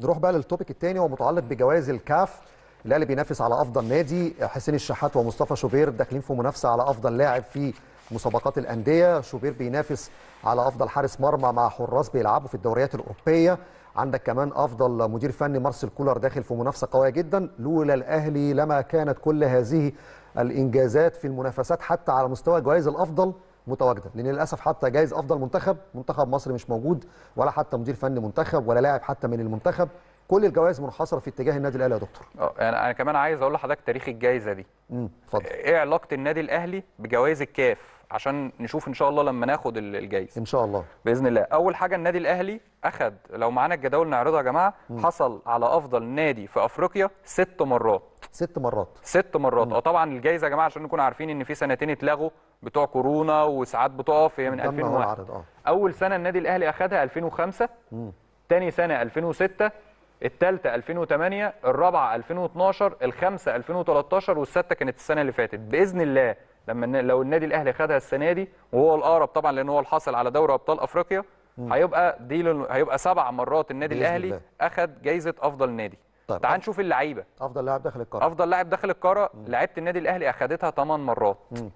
نروح بقى للتوبيك الثاني وهو متعلق بجوائز الكاف الاهلي بينافس على افضل نادي حسين الشحات ومصطفى شوبير داخلين في منافسه على افضل لاعب في مسابقات الانديه شوبير بينافس على افضل حارس مرمى مع حراس بيلعبوا في الدوريات الاوروبيه عندك كمان افضل مدير فني مارسيل كولر داخل في منافسه قويه جدا لولا الاهلي لما كانت كل هذه الانجازات في المنافسات حتى على مستوى جوائز الافضل متواجده لان للاسف حتى جايز افضل منتخب منتخب مصر مش موجود ولا حتى مدير فني منتخب ولا لاعب حتى من المنتخب كل الجوائز منحصره في اتجاه النادي الاهلي يا دكتور اه يعني انا كمان عايز اقول لحضرتك تاريخ الجائزه دي اتفضل آه، ايه علاقه النادي الاهلي بجوائز الكاف عشان نشوف ان شاء الله لما ناخد الجائزه ان شاء الله باذن الله اول حاجه النادي الاهلي اخذ لو معانا الجداول نعرضها يا جماعه مم. حصل على افضل نادي في افريقيا ست مرات ست مرات ست مرات اه طبعا الجائزه يا جماعه عشان نكون عارفين ان في سنتين اتلغوا بتوع كورونا وساعات بتقف هي من 2001 آه. اول سنه النادي الاهلي اخذها 2005 مم. تاني سنه 2006 الثالثه 2008 الرابعه 2012 الخامسه 2013 والسادسه كانت السنه اللي فاتت باذن الله لما لو النادي الاهلي خدها السنه دي وهو الاقرب طبعا لان هو الحاصل على دوري ابطال افريقيا هيبقى دي هيبقى سبع مرات النادي الاهلي اخذ جائزه افضل نادي طيب تعال نشوف اللعيبه افضل لاعب داخل القاره افضل لاعب داخل القاره لعيبه النادي الاهلي اخذتها 8 مرات مم.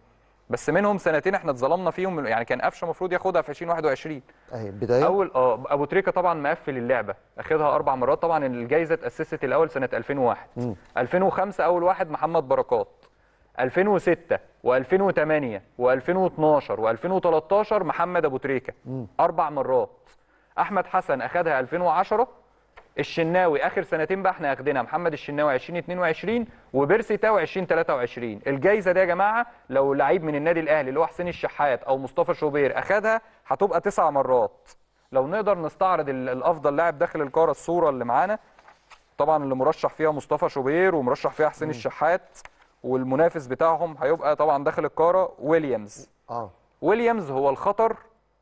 بس منهم سنتين احنا اتظلمنا فيهم يعني كان قفشه المفروض ياخدها في 2021 اهي البدايه اول اه ابو تريكه طبعا مقفل اللعبه اخدها اربع مرات طبعا الجائزه اتاسست الاول سنه 2001 مم. 2005 اول واحد محمد بركات 2006 و2008 و2012 و2013 محمد ابو تريكه اربع مرات احمد حسن اخدها 2010 الشناوي اخر سنتين بقى احنا اخدنا محمد الشناوي 2022 وبيرسي تاو 2023 الجايزه دي يا جماعه لو لعيب من النادي الاهلي اللي هو حسين الشحات او مصطفى شوبير اخدها هتبقى تسع مرات لو نقدر نستعرض الافضل لاعب داخل القاره الصوره اللي معانا طبعا اللي مرشح فيها مصطفى شوبير ومرشح فيها حسين م. الشحات والمنافس بتاعهم هيبقى طبعا داخل القاره ويليامز اه ويليامز هو الخطر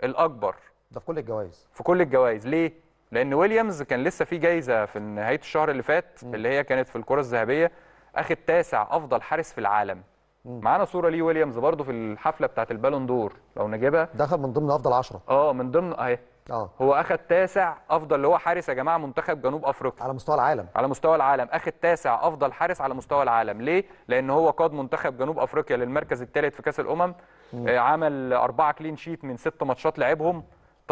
الاكبر ده في كل الجوائز في كل الجوائز ليه لان ويليامز كان لسه في جايزه في نهايه الشهر اللي فات اللي هي كانت في الكره الذهبيه اخذ تاسع افضل حارس في العالم معانا صوره ليه ويليامز برضو في الحفله بتاعه البالون دور لو نجيبها دخل من ضمن افضل 10 اه من ضمن اهي اه هو اخذ تاسع افضل اللي هو حارس يا جماعه منتخب جنوب افريقيا على مستوى العالم على مستوى العالم اخذ تاسع افضل حارس على مستوى العالم ليه لان هو قاد منتخب جنوب افريقيا للمركز الثالث في كاس الامم آه عمل اربعه كلين شيت من ست ماتشات لعبهم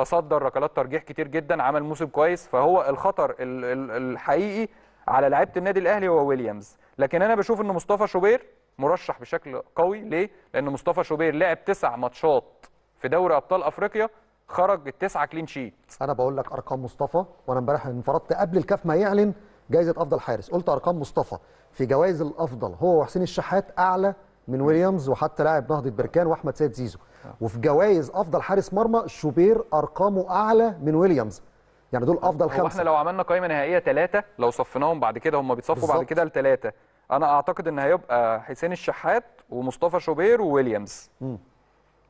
تصدر ركلات ترجيح كتير جدا عمل موسم كويس فهو الخطر الحقيقي على لعيبه النادي الاهلي هو ويليامز لكن انا بشوف ان مصطفى شوبير مرشح بشكل قوي ليه لان مصطفى شوبير لعب تسع ماتشات في دوري ابطال افريقيا خرج التسعه كلين شيت انا بقول لك ارقام مصطفى وانا امبارح انفردت قبل الكاف ما يعلن جائزه افضل حارس قلت ارقام مصطفى في جوائز الافضل هو وحسين الشحات اعلى من ويليامز وحتى لاعب نهضه بركان واحمد سيد زيزو آه. وفي جوائز افضل حارس مرمى شوبير ارقامه اعلى من ويليامز يعني دول آه. افضل خمسه احنا لو عملنا قائمه نهائيه ثلاثه لو صفيناهم بعد كده هم بيتصفوا بعد كده لثلاثه انا اعتقد ان هيبقى حسين الشحات ومصطفى شوبير وويليامز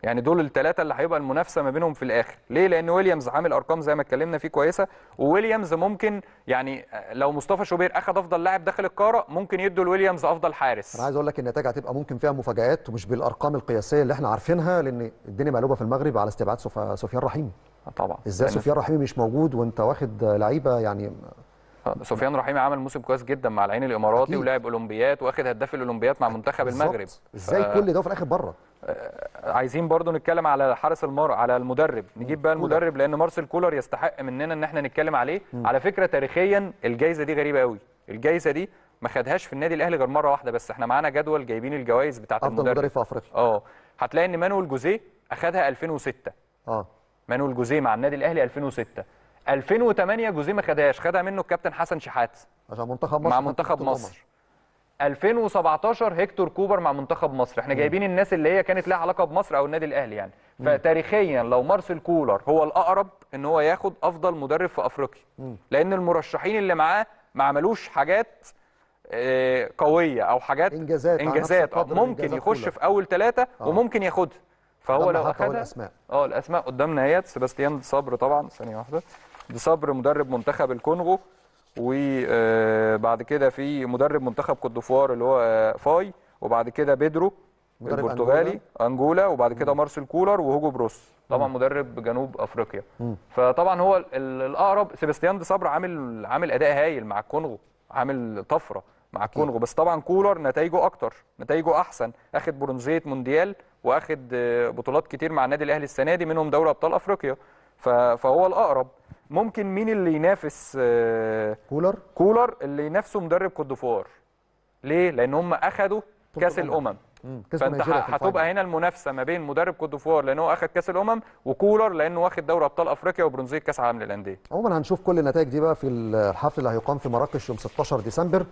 يعني دول الثلاثه اللي هيبقى المنافسه ما بينهم في الاخر ليه لان ويليامز عامل ارقام زي ما اتكلمنا فيه كويسه وويليامز ممكن يعني آه، لو مصطفى شوبير اخذ افضل لاعب داخل القاره ممكن يدوا لويليامز افضل حارس انا عايز اقول لك النتائج هتبقى ممكن فيها مفاجات ومش بالارقام القياسيه اللي احنا عارفينها لان الدنيا مقلوبه في المغرب على استبعاد سفيان رحيمي طبعا ازاي يعني سفيان رحيمي مش موجود وانت واخد لعيبه يعني سفيان رحيمي عمل موسم كويس جدا مع العين الاماراتي ولعب اولمبيات واخد هداف الاولمبيات مع منتخب المغرب ازاي ف... آه، كل ده في الاخر بره آه، عايزين برضو نتكلم على حارس المرمى على المدرب نجيب بقى المدرب لان مارسيل كولر يستحق مننا ان احنا نتكلم عليه م. على فكره تاريخيا الجائزه دي غريبه قوي الجائزه دي ما خدهاش في النادي الاهلي غير مره واحده بس احنا معانا جدول جايبين الجوائز بتاعه المدرب افضل مدرب في افريقيا اه هتلاقي ان مانويل جوزيه اخدها 2006 اه مانويل جوزيه مع النادي الاهلي 2006 2008 جوزيه ما خدهاش خدها منه الكابتن حسن شحات عشان منتخب مصر مع منتخب مصر. 2017 هيكتور كوبر مع منتخب مصر احنا م. جايبين الناس اللي هي كانت لها علاقه بمصر او النادي الاهلي يعني م. فتاريخيا لو مارسيل كولر هو الاقرب ان هو ياخد افضل مدرب في افريقيا لان المرشحين اللي معاه ما عملوش حاجات آه، قويه او حاجات انجازات انجازات ممكن يخش كولر. في اول ثلاثه آه. وممكن ياخدها فهو لو اخدها الاسماء اه الاسماء قدامنا اهيت سيباستيان صبر طبعا ثانيه واحده دي صبر مدرب منتخب الكونغو وبعد كده في مدرب منتخب كوت ديفوار اللي هو آه، فاي وبعد كده بيدرو البرتغالي انجولا وبعد كده مارسيل كولر وهوجو بروس طبعا مم. مدرب جنوب افريقيا مم. فطبعا هو الاقرب سيباستيان دي صبر عامل عامل اداء هايل مع الكونغو عامل طفره مع الكونغو بس طبعا كولر نتائجه اكتر نتائجه احسن اخد برونزيه مونديال واخد آه، بطولات كتير مع النادي الاهلي السنه دي منهم دوري ابطال افريقيا فهو الاقرب ممكن مين اللي ينافس آه، كولر كولر اللي ينافسه مدرب كوت ديفوار ليه لان هم اخذوا كاس الامم فانت هتبقى هنا المنافسه ما بين مدرب كوت ديفوار لان هو اخذ كاس الامم وكولر لانه واخد دوري ابطال افريقيا وبرونزيه كاس عالم للانديه عموما هنشوف كل النتائج دي بقى في الحفل اللي هيقام في مراكش يوم 16 ديسمبر